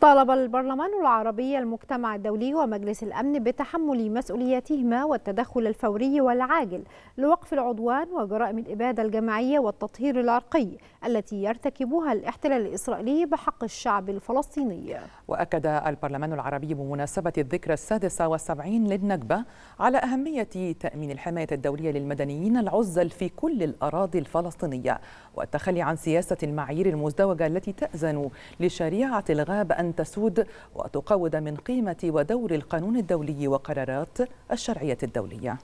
طالب البرلمان العربي المجتمع الدولي ومجلس الأمن بتحمل مسؤولياتهما والتدخل الفوري والعاجل لوقف العدوان وجرائم الإبادة الجماعية والتطهير العرقي التي يرتكبها الاحتلال الإسرائيلي بحق الشعب الفلسطيني وأكد البرلمان العربي بمناسبة الذكرى السادسة والسبعين للنكبة على أهمية تأمين الحماية الدولية للمدنيين العزل في كل الأراضي الفلسطينية والتخلي عن سياسة المعايير المزدوجة التي تأذن لشريعة الغاب أن أن تسود وتقود من قيمة ودور القانون الدولي وقرارات الشرعية الدولية